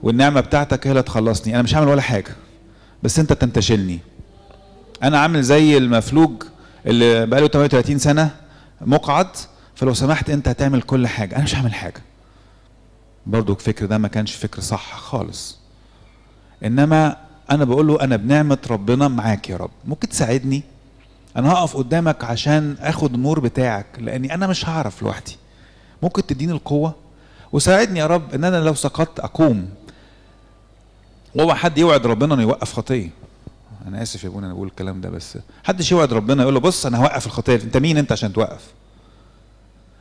والنعمة بتاعتك هي اللي تخلصني أنا مش هعمل ولا حاجة بس أنت تنتشلني أنا عامل زي المفلوج اللي بقاله 38 سنة مقعد فلو سمحت أنت هتعمل كل حاجة أنا مش هعمل حاجة برضو الفكر ده ما كانش فكر صح خالص إنما أنا بقول له أنا بنعمة ربنا معاك يا رب ممكن تساعدني أنا هقف قدامك عشان آخد نور بتاعك لأني أنا مش هعرف لوحدي ممكن تديني القوة وساعدني يا رب ان انا لو سقطت اقوم اوعى حد يوعد ربنا انه يوقف خطيه انا اسف يا ابونا انا بقول الكلام ده بس حدش يوعد ربنا يقول له بص انا هوقف الخطيه انت مين انت عشان توقف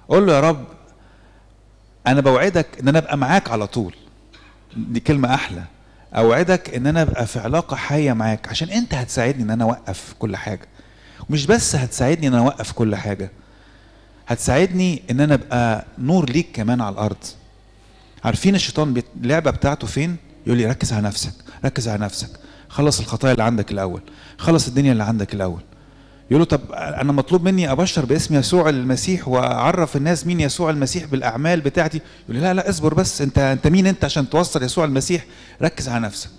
قول له يا رب انا بوعدك ان انا ابقى معاك على طول دي كلمه احلى اوعدك ان انا ابقى في علاقه حيه معاك عشان انت هتساعدني ان انا اوقف كل حاجه ومش بس هتساعدني ان انا اوقف كل حاجه هتساعدني ان انا ابقى نور ليك كمان على الارض عارفين الشيطان اللعبه بتاعته فين يقول لي ركز على نفسك ركز على نفسك خلص الخطايا اللي عندك الاول خلص الدنيا اللي عندك الاول يقول له طب انا مطلوب مني ابشر باسم يسوع المسيح واعرف الناس مين يسوع المسيح بالاعمال بتاعتي يقول لي لا لا اصبر بس انت انت مين انت عشان توصل يسوع المسيح ركز على نفسك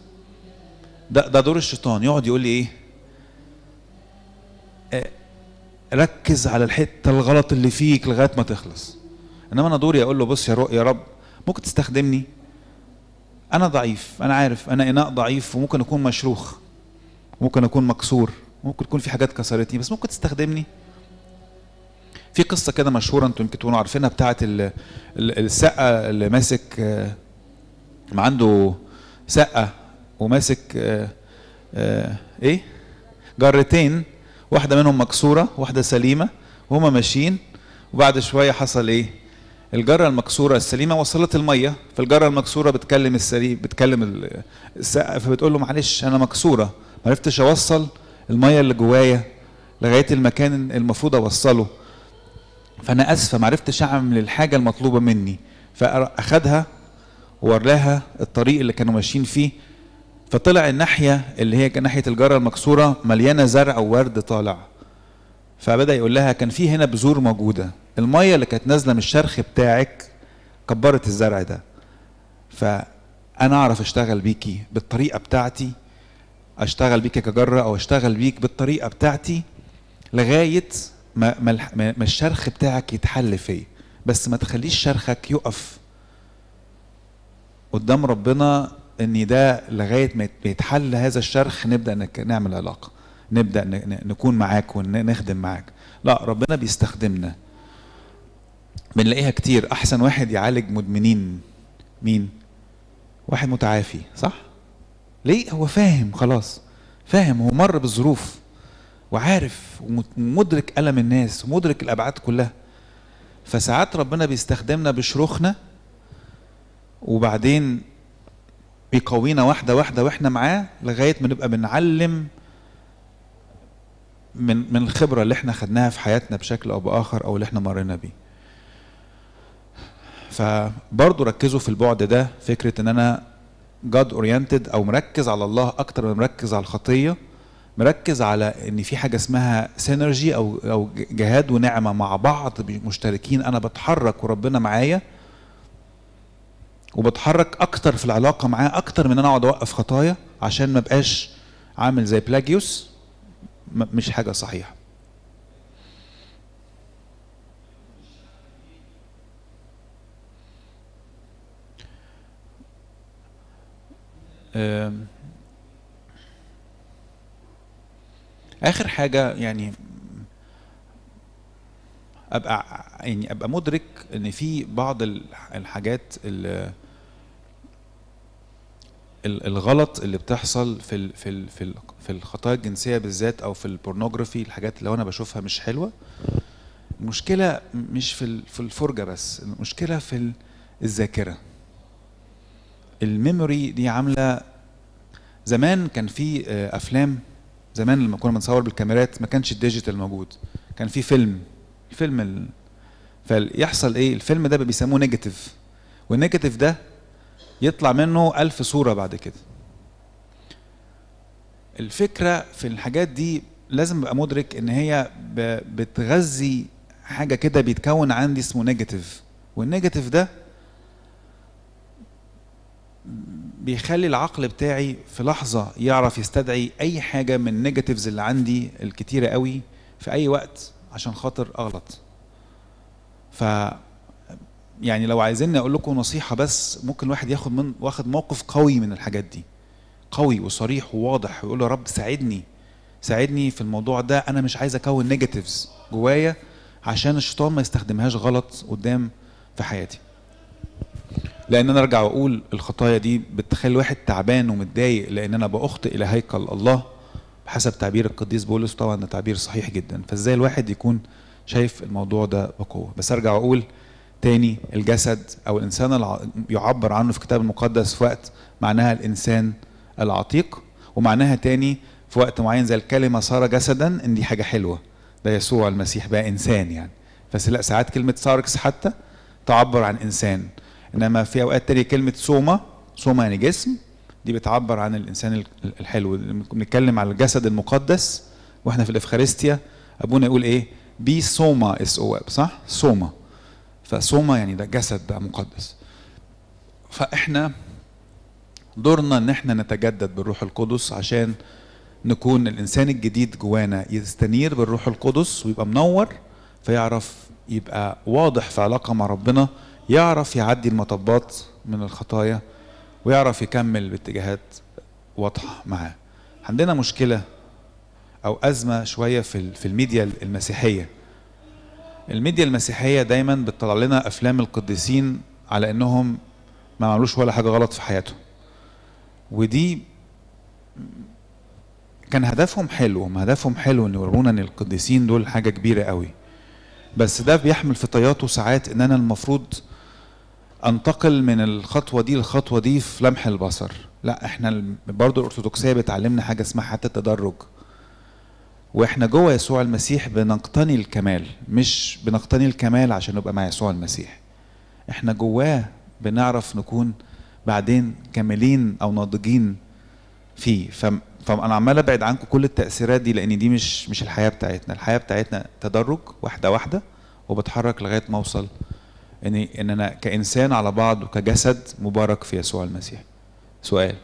ده ده دور الشيطان يقعد يقول لي ايه آه، ركز على الحته الغلط اللي فيك لغايه ما تخلص انما انا دوري اقول له بص يا, يا رب ممكن تستخدمني انا ضعيف انا عارف انا اناء ضعيف وممكن اكون مشروخ ممكن اكون مكسور ممكن يكون في حاجات كسرتني بس ممكن تستخدمني في قصه كده مشهوره انتم يمكن تكونوا عارفينها بتاعه السقه اللي ماسك آه، ما عنده سقه وماسك آه، آه، ايه جرتين واحده منهم مكسوره واحده سليمه وهما ماشيين وبعد شويه حصل ايه الجره المكسوره السليمه وصلت الميه فالجره المكسوره بتكلم السليم بتكلم السقف فبتقول له معلش انا مكسوره ما عرفتش اوصل الميه اللي جوايا لغايه المكان المفروض اوصله فانا اسفه ما عرفتش اعمل الحاجه المطلوبه مني فاخدها ووراها الطريق اللي كانوا ماشيين فيه فطلع الناحيه اللي هي ناحيه الجره المكسوره مليانه زرع وورد طالع فبدا يقول لها كان في هنا بذور موجوده الميه اللي كانت نازله من الشرخ بتاعك كبرت الزرع ده فانا اعرف اشتغل بيكي بالطريقه بتاعتي اشتغل بيك كجره او اشتغل بيك بالطريقه بتاعتي لغايه ما, ما, ما الشرخ بتاعك يتحل فيا بس ما تخليش شرخك يقف قدام ربنا ان ده لغايه ما يتحل هذا الشرخ نبدا نعمل علاقه نبدا نكون معاك ونخدم معاك لا ربنا بيستخدمنا بنلاقيها كتير احسن واحد يعالج مدمنين مين واحد متعافي صح ليه هو فاهم خلاص فاهم هو مر بالظروف وعارف ومدرك الم الناس ومدرك الابعاد كلها فساعات ربنا بيستخدمنا بشروخنا وبعدين بيقوينا واحده واحده واحنا معاه لغايه ما نبقى بنعلم من من الخبره اللي احنا خدناها في حياتنا بشكل او باخر او اللي احنا مرينا بيه فبرضه ركزوا في البعد ده فكره ان انا جاد اورينتد او مركز على الله اكتر من مركز على الخطيه مركز على ان في حاجه اسمها سينرجي او او جهاد ونعمه مع بعض مشتركين انا بتحرك وربنا معايا وبتحرك اكتر في العلاقه معاه اكتر من ان انا اقعد اوقف خطايا عشان ما بقاش عامل زي بلاجيوس مش حاجة صحيحة آخر حاجة يعني أبقى يعني أبقى مدرك إن في بعض الحاجات اللي الغلط اللي بتحصل في الـ في الـ في, الـ في الخطايا الجنسيه بالذات او في البورنوجرافي الحاجات اللي انا بشوفها مش حلوه المشكله مش في في الفرجه بس المشكله في الذاكره الميموري دي عامله زمان كان في آه، افلام زمان لما كنا بنصور بالكاميرات ما كانش الديجيتال موجود كان في فيلم الفيلم فيحصل ايه الفيلم ده بيسموه نيجاتيف والنيجاتيف ده يطلع منه ألف صورة بعد كده الفكرة في الحاجات دي لازم ابقى مدرك ان هي بتغذي حاجه كده بيتكون عندي اسمه نيجاتيف والنيجاتيف ده بيخلي العقل بتاعي في لحظه يعرف يستدعي اي حاجه من النيجاتيفز اللي عندي الكتيره قوي في اي وقت عشان خاطر اغلط ف يعني لو عايزين اقول لكم نصيحه بس ممكن الواحد ياخد من واخد موقف قوي من الحاجات دي قوي وصريح وواضح ويقول يا رب ساعدني ساعدني في الموضوع ده انا مش عايز اكون نيجاتيفز جوايا عشان الشيطان ما يستخدمهاش غلط قدام في حياتي لان انا ارجع واقول الخطايا دي بتخلي الواحد تعبان ومتضايق لان انا باخطئ الى هيكل الله بحسب تعبير القديس بولس طبعا ده تعبير صحيح جدا فازاي الواحد يكون شايف الموضوع ده بقوه بس ارجع واقول تاني الجسد او الانسان يعبر عنه في الكتاب المقدس في وقت معناها الانسان العتيق ومعناها تاني في وقت معين زي الكلمه صار جسدا ان دي حاجه حلوه ده يسوع المسيح بقى انسان يعني بس لا ساعات كلمه ساركس حتى تعبر عن انسان انما في اوقات تانية كلمه سوما سوما يعني جسم دي بتعبر عن الانسان الحلو بنتكلم على الجسد المقدس واحنا في الافخارستيا ابونا يقول ايه بي سوما اس او صح سوما فسوما يعني ده جسد بقى مقدس فاحنا دورنا ان احنا نتجدد بالروح القدس عشان نكون الانسان الجديد جوانا يستنير بالروح القدس ويبقى منور فيعرف يبقى واضح في علاقه مع ربنا يعرف يعدي المطبات من الخطايا ويعرف يكمل باتجاهات واضحه معاه عندنا مشكله او ازمه شويه في الميديا المسيحيه الميديا المسيحية دايما بتطلع لنا أفلام القديسين على إنهم ما عملوش ولا حاجة غلط في حياتهم ودي كان هدفهم حلو هم هدفهم حلو إن يورونا إن القديسين دول حاجة كبيرة قوي بس ده بيحمل في طياته ساعات إن أنا المفروض انتقل من الخطوة دي للخطوة دي في لمح البصر لا احنا برضو الأرثوذكسية بتعلمنا حاجة اسمها حتى التدرج واحنا جوه يسوع المسيح بنقتني الكمال مش بنقتني الكمال عشان نبقى مع يسوع المسيح احنا جواه بنعرف نكون بعدين كاملين او ناضجين فيه فانا عمال ابعد عنكم كل التاثيرات دي لان دي مش مش الحياه بتاعتنا الحياه بتاعتنا تدرج واحده واحده وبتحرك لغايه ما اوصل ان ان انا كانسان على بعض وكجسد مبارك في يسوع المسيح سؤال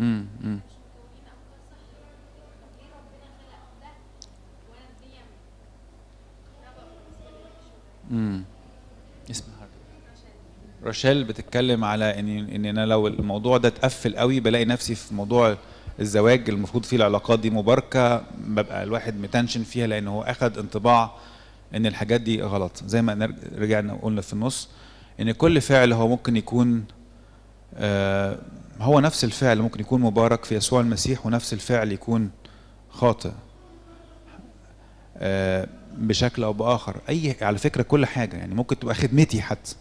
امم اسمها راشيل بتتكلم على ان ان انا لو الموضوع ده اتقفل قوي بلاقي نفسي في موضوع الزواج المفروض فيه العلاقات دي مباركه ببقى الواحد متنشن فيها لان هو اخد انطباع ان الحاجات دي غلط زي ما رجعنا قلنا في النص ان كل فعل هو ممكن يكون آه هو نفس الفعل ممكن يكون مبارك في يسوع المسيح ونفس الفعل يكون خاطئ آه، بشكل او باخر اي على فكره كل حاجه يعني ممكن تبقى خدمتي حتى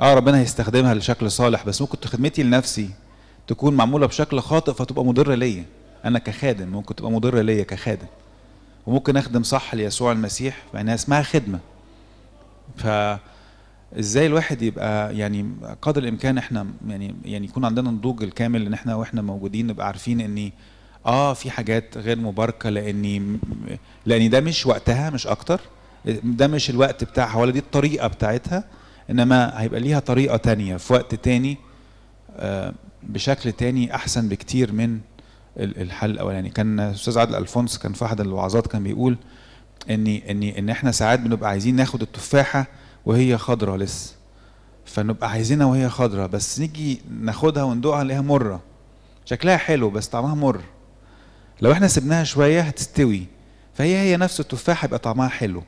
اه ربنا هيستخدمها لشكل صالح بس ممكن خدمتي لنفسي تكون معموله بشكل خاطئ فتبقى مضره ليا انا كخادم ممكن تبقى مضره ليا كخادم وممكن اخدم صح ليسوع المسيح فانها اسمها خدمه ف ازاي الواحد يبقى يعني قدر الامكان احنا يعني يعني يكون عندنا النضوج الكامل ان احنا واحنا موجودين نبقى عارفين ان اه في حاجات غير مباركه لاني لان ده مش وقتها مش اكتر ده مش الوقت بتاعها ولا دي الطريقه بتاعتها انما هيبقى ليها طريقه تانية في وقت تاني آه، بشكل تاني احسن بكتير من الحل الاولاني يعني كان استاذ عادل الفونس كان في احد الوعظات كان بيقول ان ان ان احنا ساعات بنبقى عايزين ناخد التفاحه وهي خضرة لسه فنبقى عايزينها وهي خضرة بس نيجي ناخدها وندوقها نلاقيها مرة شكلها حلو بس طعمها مر لو احنا سبناها شوية هتستوي فهي هي نفس التفاح هيبقى طعمها حلو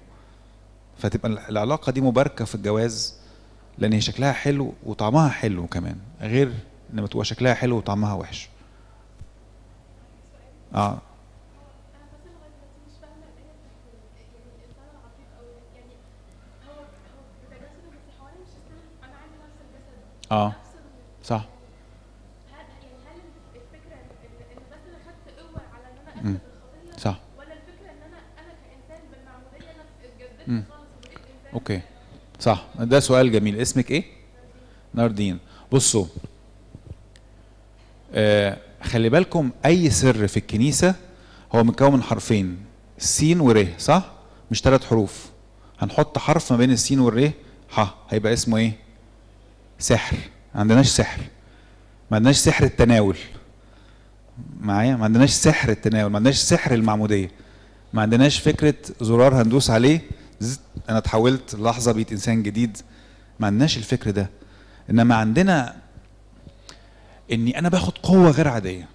فتبقى العلاقة دي مباركة في الجواز لأن هي شكلها حلو وطعمها حلو كمان غير إن ما تبقى شكلها حلو وطعمها وحش اه اه صح صح ولا الفكره ان انا انا اوكي صح ده سؤال جميل اسمك ايه ناردين بصوا آه خلي بالكم اي سر في الكنيسه هو مكون من حرفين سين ور صح مش ثلاث حروف هنحط حرف ما بين السين والر ح هيبقى اسمه ايه سحر ما عندناش سحر ما عندناش سحر التناول معايا ما عندناش سحر التناول ما عندناش سحر المعموديه ما عندناش فكره زرار هندوس عليه انا اتحولت لحظه بقيت انسان جديد ما عندناش الفكر ده انما عندنا اني انا باخد قوه غير عاديه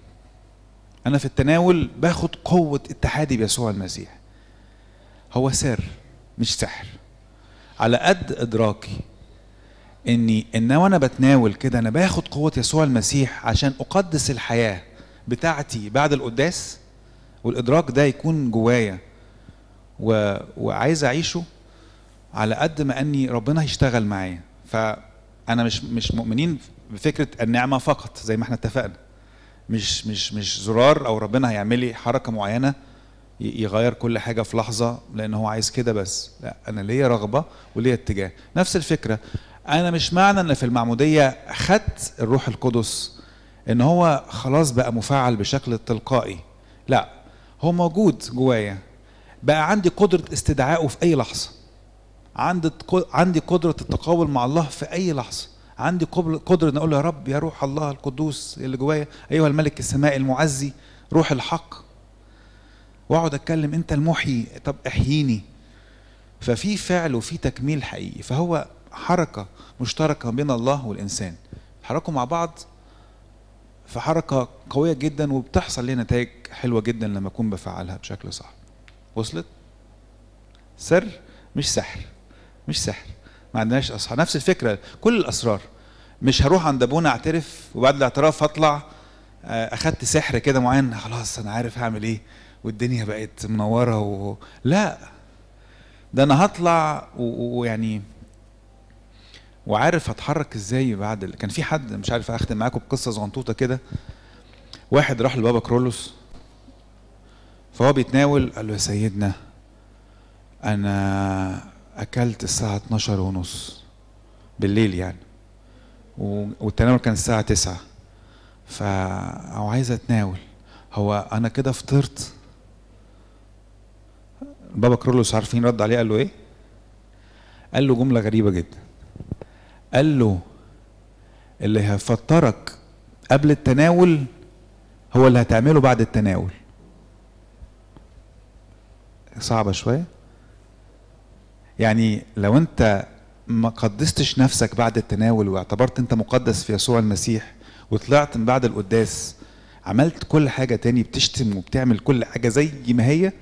انا في التناول باخد قوه اتحادي بيسوع المسيح هو سر مش سحر على قد ادراكي اني ان وانا بتناول كده انا باخد قوه يسوع المسيح عشان اقدس الحياه بتاعتي بعد القداس والادراك ده يكون جوايا و... وعايز اعيشه على قد ما اني ربنا هيشتغل معايا فانا مش مش مؤمنين بفكره النعمه فقط زي ما احنا اتفقنا مش مش مش زرار او ربنا هيعمل لي حركه معينه يغير كل حاجه في لحظه لان هو عايز كده بس لا انا ليا رغبه وليا اتجاه نفس الفكره انا مش معنى ان في المعموديه خدت الروح القدس ان هو خلاص بقى مفعل بشكل تلقائي لا هو موجود جوايا بقى عندي قدره استدعائه في اي لحظه عندي عندي قدره التقابل مع الله في اي لحظه عندي قدره ان اقول يا رب يا روح الله القدوس اللي جوايا ايها الملك السماء المعزي روح الحق واقعد اتكلم انت المحيي طب احييني ففي فعل وفي تكميل حقيقي فهو حركة مشتركة بين الله والإنسان حركوا مع بعض في حركة قوية جدا وبتحصل لي نتائج حلوة جدا لما أكون بفعلها بشكل صح وصلت؟ سر مش سحر مش سحر ما عندناش أسرار نفس الفكرة كل الأسرار مش هروح عند أبونا أعترف وبعد الاعتراف هطلع آه، أخدت سحر كده معين خلاص أنا عارف هعمل إيه والدنيا بقت منورة و... لا ده أنا هطلع ويعني و... يعني وعارف هتحرك ازاي بعد ال... كان في حد مش عارف اختم معاكم بقصه صغنطوطه كده واحد راح لبابا كرولوس فهو بيتناول قال له يا سيدنا انا اكلت الساعه 12 ونص بالليل يعني والتناول كان الساعه 9 ف او عايز اتناول هو انا كده فطرت بابا كرولوس عارفين رد عليه قال له ايه قال له جمله غريبه جدا قال له اللي هيفطرك قبل التناول هو اللي هتعمله بعد التناول صعبة شوية يعني لو انت ما قدستش نفسك بعد التناول واعتبرت انت مقدس في يسوع المسيح وطلعت من بعد القداس عملت كل حاجة تاني بتشتم وبتعمل كل حاجة زي ما هي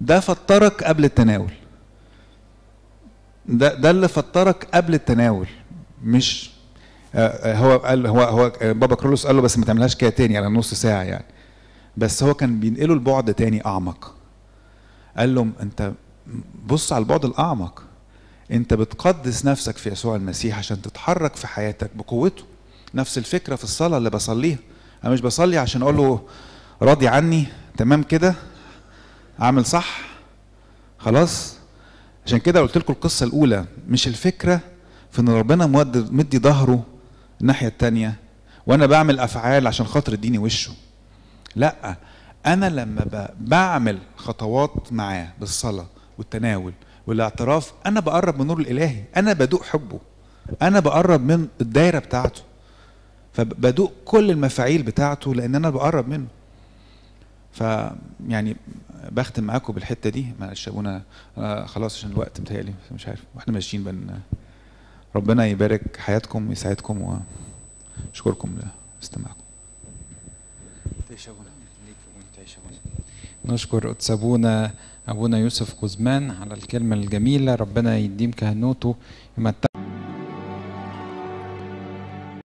ده فطرك قبل التناول ده ده اللي فطرك قبل التناول مش آه، آه، هو قال هو هو آه، بابا كرولوس قال له بس ما تعملهاش كده تاني على نص ساعه يعني بس هو كان بينقله لبعد تاني اعمق قال لهم انت بص على البعد الاعمق انت بتقدس نفسك في يسوع المسيح عشان تتحرك في حياتك بقوته نفس الفكره في الصلاه اللي بصليها انا مش بصلي عشان اقول له راضي عني تمام كده اعمل صح خلاص عشان كده قلت لكم القصه الاولى مش الفكره فان ربنا مدي ظهره الناحيه الثانيه وانا بعمل افعال عشان خاطر اديني وشه لا انا لما بعمل خطوات معاه بالصلاه والتناول والاعتراف انا بقرب من نور الالهي انا بدوق حبه انا بقرب من الدايره بتاعته فبدوق كل المفاعيل بتاعته لان انا بقرب منه ف يعني بختم معاكم بالحته دي معلش ابونا آه، خلاص عشان الوقت متهيألي مش عارف واحنا ماشيين بن ربنا يبارك حياتكم ويسعدكم واشكركم لاستماعكم نشكر أتسابونا ابونا ابونا يوسف قزمان على الكلمه الجميله ربنا يديم كهنوته يمتع